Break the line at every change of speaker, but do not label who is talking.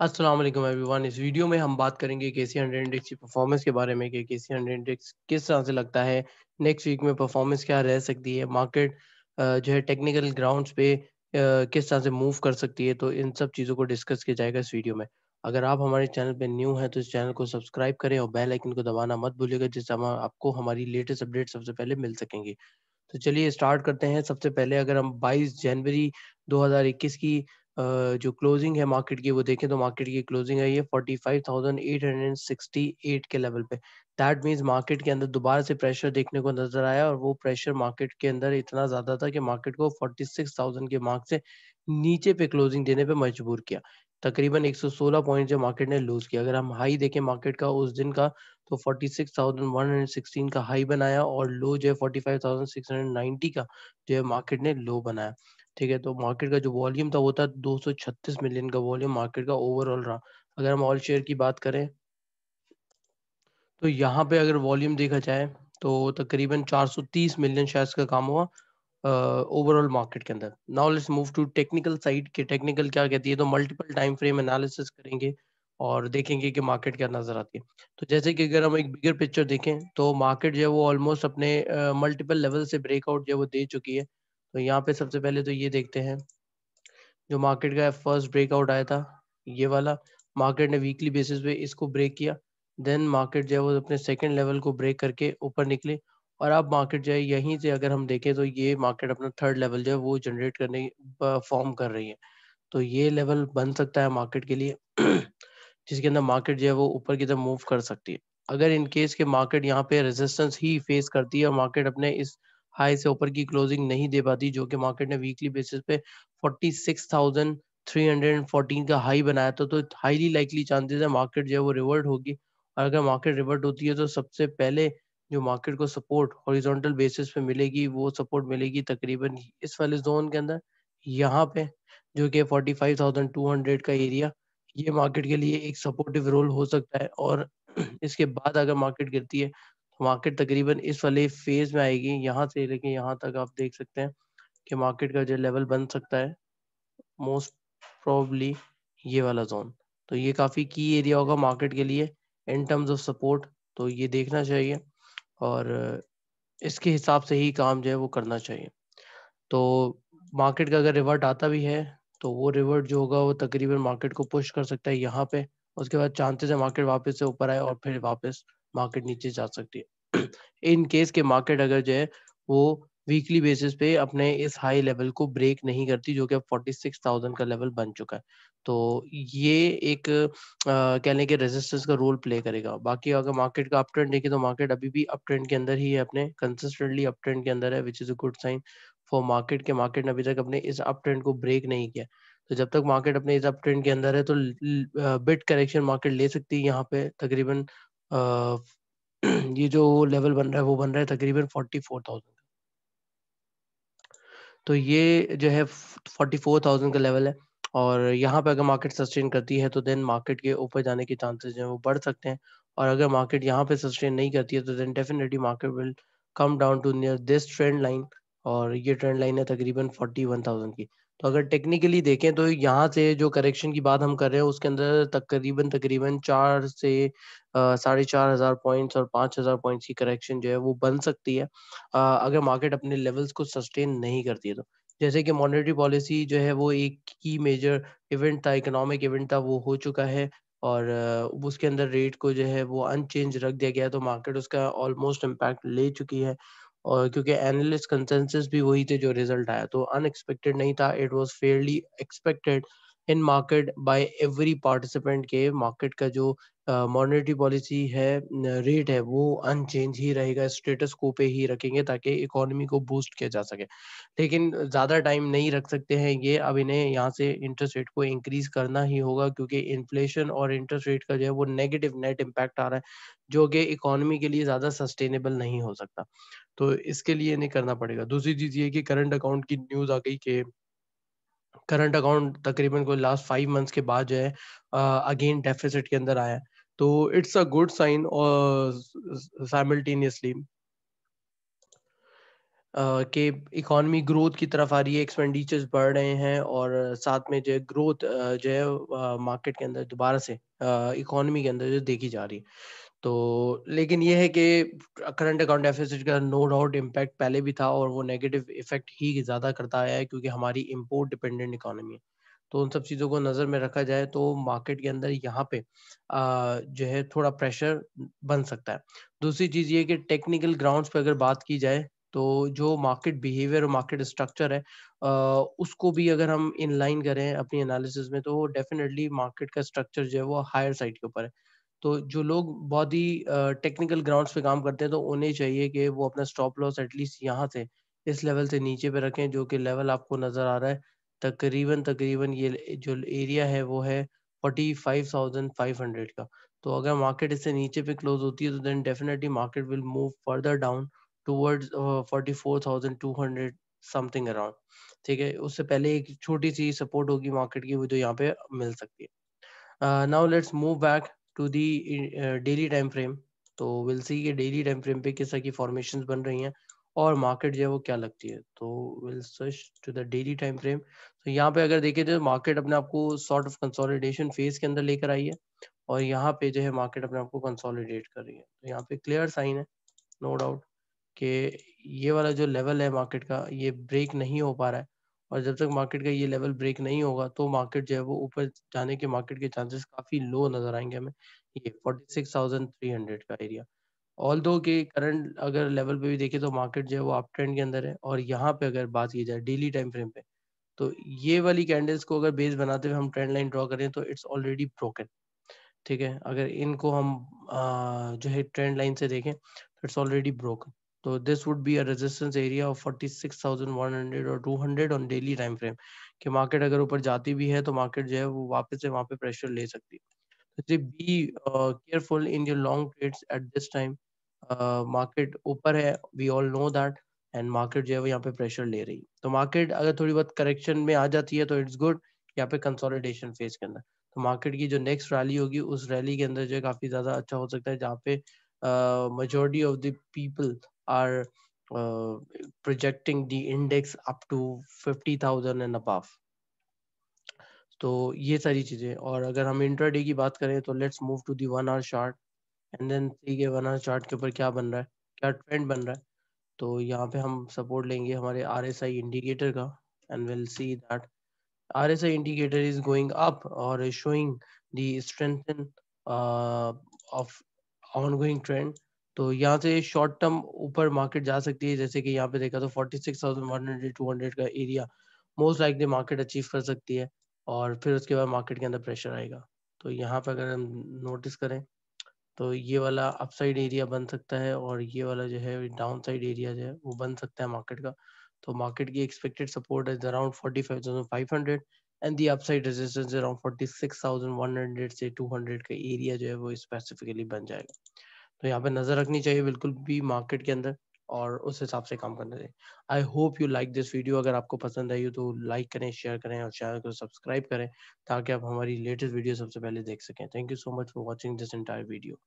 Aslam everyone इस video में हम बात करेंगे के सी हंड्रेड इंडेक्स की परफॉर्मेंस के बारे में कि के सी हंड्रेड इंडेक्स किस तरह से लगता है नेक्स्ट वीक में परफॉर्मेंस क्या रह सकती है मार्केट जो है टेक्निकल ग्राउंड्स पे किस तरह से मूव कर सकती है तो इन सब चीज़ों को डिस्कस किया जाएगा इस वीडियो में अगर आप हमारे चैनल पे न्यू हैं तो इस चैनल को सब्सक्राइब करें और बेल आइकन को दबाना मत भूलिएगा जिससे हम आपको हमारी लेटेस्ट अपडेट सबसे पहले मिल सकेंगे तो चलिए स्टार्ट करते हैं सबसे पहले अगर हम 22 जनवरी 2021 की जो क्लोजिंग है मार्केट की वो देखें तो मार्केट की क्लोजिंग आई है forty five thousand eight sixty eight के लेवल पे दैट मीन्स मार्केट के अंदर दोबारा से प्रेशर देखने को नजर आया और वो प्रेशर मार्केट के अंदर इतना ज्यादा था कि मार्केट को फोर्टी सिक्स थाउजेंड के मार्क से नीचे पे क्लोजिंग देने पे मजबूर किया तकरीबन 116 पॉइंट जो मार्केट ने लूज किया अगर हम हाई देखें मार्केट का उस दिन का तो 46,116 का हाई बनाया और लो जो है 45,690 का जो है मार्केट ने लो बनाया ठीक है तो मार्केट का जो वॉल्यूम था वो था 236 मिलियन का वॉल्यूम मार्केट का ओवरऑल रहा अगर हम ऑल शेयर की बात करें तो यहाँ पे अगर वॉल्यूम देखा जाए तो तकरीबन 430 मिलियन शेयर्स का काम हुआ ओवरऑल मार्केट के अंदर now let's move to technical side के टेक्निकल क्या कहती है तो मल्टीपल टाइम फ्रेम एनालिसिस करेंगे और देखेंगे कि मार्केट क्या नजर आती है तो जैसे कि अगर हम एक बिगर पिक्चर देखें तो मार्केट जो है वो ऑलमोस्ट अपने मल्टीपल लेवल से ब्रेकआउट जो है वो दे चुकी है तो यहाँ पे सबसे पहले तो ये देखते हैं जो मार्केट का फर्स्ट ब्रेकआउट आया था ये वाला मार्केट ने वीकली बेसिस पे इसको ब्रेक किया देन मार्केट जो है वो अपने सेकेंड लेवल को ब्रेक करके ऊपर निकले और अब मार्केट जो है यहीं से अगर हम देखें तो ये मार्केट अपना थर्ड लेवल जो है वो जनरेट करने फॉर्म कर रही है तो ये लेवल बन सकता है मार्केट के लिए जिसके अंदर मार्केट जो है वो ऊपर की तरफ मूव कर सकती है अगर इन केस के मार्केट यहाँ पे रेजिस्टेंस ही फेस करती है और मार्केट अपने इस हाई से ऊपर की क्लोजिंग नहीं दे पाती जो कि मार्केट ने वीकली बेसिस पे 46,314 का हाई बनाया था तो हाईली लाइकली चांसेस है मार्केट जो है वो रिवर्ट होगी और अगर मार्केट रिवर्ट होती है तो सबसे पहले जो मार्केट को सपोर्ट हॉरिजॉन्टल बेसिस पे मिलेगी वो सपोर्ट मिलेगी तकरीबन इस वाले जोन के अंदर यहाँ पे जो कि 45,200 का एरिया ये मार्केट के लिए एक सपोर्टिव रोल हो सकता है और इसके बाद अगर मार्केट गिरती है मार्केट तकरीबन इस वाले फेज में आएगी यहाँ से लेके यहाँ तक आप देख सकते हैं कि मार्केट का जो लेवल बन सकता है मोस्ट प्रोबली ये वाला जोन तो ये काफ़ी की एरिया होगा मार्केट के लिए इन टर्म्स ऑफ सपोर्ट तो ये देखना चाहिए और इसके हिसाब से ही काम जो है वो करना चाहिए तो मार्केट का अगर रिवर्ट आता भी है तो वो रिवर्ट जो होगा वो तकरीबन मार्केट को पुश कर सकता है यहाँ पे उसके बाद चांसेस है मार्केट वापस से ऊपर आए और फिर वापस मार्केट नीचे जा सकती है इन केस के मार्केट अगर जो है वो वीकली बेसिस पे अपने इस हाई लेवल को ब्रेक नहीं करती जो कि अब 46,000 का लेवल बन चुका है तो ये एक कह लें कि रेजिस्टेंस का रोल प्ले करेगा बाकी अगर मार्केट का अप ट्रेंड देखें तो मार्केट अभी भी अप ट्रेंड के अंदर ही है अपने कंसिस्टेंटली अप ट्रेंड के अंदर है which is a good sign for market के मार्केट ने अभी तक अपने इस अप ट्रेंड को ब्रेक नहीं किया तो जब तक मार्केट अपने इस अप ट्रेंड के अंदर है तो बिट करेक्शन मार्केट ले सकती है यहाँ पे तकरीबन ये जो लेवल बन रहा है वो बन रहा है तकरीबन फोर्टी फोर थाउजेंड तो ये जो है फोर्टी फोर थाउजेंड का लेवल है और यहाँ पे अगर मार्केट सस्टेन करती है तो देन मार्केट के ऊपर जाने के चांसेस जो है वो बढ़ सकते हैं और अगर मार्केट यहाँ पे सस्टेन नहीं करती है तो then definitely market will come down to near this trend line और ये ट्रेंड लाइन है तकरीबन फोर्टी वन थाउजेंड की तो अगर टेक्निकली देखें तो यहाँ से जो करेक्शन की बात हम कर रहे हैं उसके अंदर तकरीबन तकरीबन चार से साढ़े चार हजार पॉइंट्स और पाँच हजार पॉइंट्स की करेक्शन जो है वो बन सकती है आ, अगर मार्केट अपने लेवल्स को सस्टेन नहीं करती है तो जैसे कि मॉनेटरी पॉलिसी जो है वो एक ही मेजर इवेंट था इकोनॉमिक इवेंट था वो हो चुका है और उसके अंदर रेट को जो है वो अनचेंज रख दिया गया तो मार्केट उसका ऑलमोस्ट इम्पैक्ट ले चुकी है और क्योंकि एनालिस्ट कंसेंसस भी वही थे जो रिजल्ट आया तो अनएक्सपेक्टेड नहीं था it was fairly expected in market by every participant के मार्केट का जो मॉनेटरी पॉलिसी है रेट है वो अनचेंज ही रहेगा स्टेटस को पे ही रखेंगे ताकि इकोनॉमी को बूस्ट किया जा सके लेकिन ज़्यादा टाइम नहीं रख सकते हैं ये अब इन्हें यहाँ से इंटरेस्ट रेट को इंक्रीज करना ही होगा क्योंकि इन्फ्लेशन और इंटरेस्ट रेट का जो है वो नेगेटिव नेट इम्पैक्ट आ रहा है जो कि इकोनॉमी के लिए ज़्यादा सस्टेनेबल नहीं हो सकता तो इसके लिए इन्हें करना पड़ेगा दूसरी चीज़ ये कि करंट अकाउंट की न्यूज़ आ गई कि करंट अकाउंट तकरीबन कोई लास्ट फाइव मंथ्स के बाद जो है अगेन डेफिसिट के अंदर आया तो इट्स अ गुड साइन और साइमल्टेनियसली के इकोनॉमी ग्रोथ की तरफ आ रही है एक्सपेंडिचर्स बढ़ रहे हैं और साथ में जो ग्रोथ जो है मार्केट के अंदर दोबारा से इकोनॉमी के अंदर जो देखी जा रही है तो लेकिन ये है कि करंट अकाउंट डेफिसिट का नो डाउट इम्पैक्ट पहले भी था और वो नेगेटिव इफेक्ट ही ज़्यादा करता आया है क्योंकि हमारी इम्पोर्ट डिपेंडेंट इकोनॉमी है तो उन सब चीज़ों को नज़र में रखा जाए तो मार्केट के अंदर यहाँ पे आ, जो है थोड़ा प्रेशर बन सकता है दूसरी चीज़ ये कि टेक्निकल ग्राउंड्स पे अगर बात की जाए तो जो मार्केट बिहेवियर और मार्केट स्ट्रक्चर है आ, उसको भी अगर हम इनलाइन करें अपनी एनालिसिस में तो डेफिनेटली मार्केट का स्ट्रक्चर जो है वो हायर साइड के ऊपर है तो जो लोग बहुत ही टेक्निकल ग्राउंड्स पे काम करते हैं तो उन्हें चाहिए कि वो अपना स्टॉप लॉस एटलीस्ट यहाँ से इस लेवल से नीचे पे रखें जो कि लेवल आपको नज़र आ रहा है तकरीबन तकरीबन ये जो एरिया है वो है forty five thousand five hundred का तो अगर मार्केट इससे नीचे पे क्लोज होती है तो then definitely market will move further down towards forty four thousand two hundred something around ठीक है उससे पहले एक छोटी सी सपोर्ट होगी मार्केट की वो जो यहाँ पे मिल सकती है now let's move back to the daily time frame तो विल सी ये डेली टाइम फ्रेम पे किस तरह की फॉर्मेशन बन रही हैं और मार्केट जो है वो क्या लगती है तो will search to the daily time frame तो यहाँ पे अगर देखें तो मार्केट अपने आपको सॉर्ट ऑफ कंसोलिडेशन फेज के अंदर लेकर आई है और यहाँ पे जो है मार्केट अपने आपको कंसोलिडेट कर रही है तो यहाँ पे क्लियर साइन है नो डाउट कि ये वाला जो लेवल है मार्केट का ये ब्रेक नहीं हो पा रहा है और जब तक मार्केट का ये लेवल ब्रेक नहीं होगा तो मार्केट जो है वो ऊपर जाने के मार्केट के चांसेस काफ़ी लो नज़र आएंगे हमें ये forty six thousand three hundred का एरिया ऑल दो के करंट अगर लेवल पे भी देखें तो मार्केट जो है वो अप ट्रेंड के अंदर है और यहाँ पे अगर बात की जाए डेली टाइम फ्रेम पे तो ये वाली कैंडल्स को अगर बेस बनाते हुए हम ट्रेंड लाइन ड्रॉ करें तो इट्स ऑलरेडी ब्रोकन ठीक है अगर इनको हम आ, जो है ट्रेंड लाइन से देखें तो इट्स ऑलरेडी ब्रोकन तो this would be a resistance area of 46,100 और 200 ऑन डेली टाइम फ्रेम कि मार्केट अगर ऊपर जाती भी है तो मार्केट जो है वो वापस से वहाँ पे प्रेशर ले सकती है तो be careful in your long trades at this time market ऊपर है we all know that and market जो है वो यहाँ पे प्रेशर ले रही है तो मार्केट अगर थोड़ी बहुत करेक्शन में आ जाती है तो इट्स गुड यहाँ पे कंसोलिडेशन फेज के अंदर तो मार्केट की जो नेक्स्ट रैली होगी उस रैली के अंदर जो है काफी ज्यादा अच्छा हो सकता है जहाँ पे majority of the people are uh, projecting the index up to 50,000 and above. तो ये सारी चीजें और अगर हम इंट्राडे की बात करें तो let's move to the one hour chart and then see के वन आवर चार्ट के ऊपर क्या बन रहा है क्या ट्रेंड बन रहा है तो यहाँ पे हम सपोर्ट लेंगे हमारे आर एस आई इंडिकेटर का and will see that R S I indicator is going up और showing the strengthen of ongoing trend तो यहाँ से शॉर्ट टर्म ऊपर मार्केट जा सकती है जैसे कि यहाँ पे देखा तो 46,100 200 का area most likely market achieve कर सकती है और फिर उसके बाद मार्केट के अंदर प्रेशर आएगा तो यहाँ पर अगर हम नोटिस करें तो ये वाला अपसाइड एरिया बन सकता है और ये वाला जो है डाउन साइड एरिया जो है वो बन सकता है मार्केट का तो मार्केट की expected support is around 45,500 and the upside resistance around hundred से टू हंड्रेड का एरिया जो है वो स्पेसिफिकली बन जाएगा तो यहाँ पे नजर रखनी चाहिए बिल्कुल भी मार्केट के अंदर और उस हिसाब से काम करना चाहिए I hope you like this video अगर आपको पसंद आई हो तो लाइक करें शेयर करें और चैनल को सब्सक्राइब करें ताकि आप हमारी लेटेस्ट वीडियो सबसे पहले देख सकें thank you so much for watching this entire video